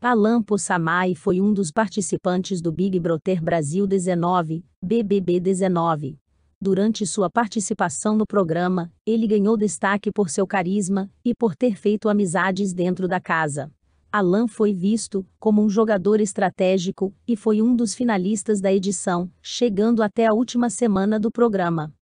Alan Pussamay foi um dos participantes do Big Brother Brasil 19, BBB 19. Durante sua participação no programa, ele ganhou destaque por seu carisma e por ter feito amizades dentro da casa. Alan foi visto como um jogador estratégico e foi um dos finalistas da edição, chegando até a última semana do programa.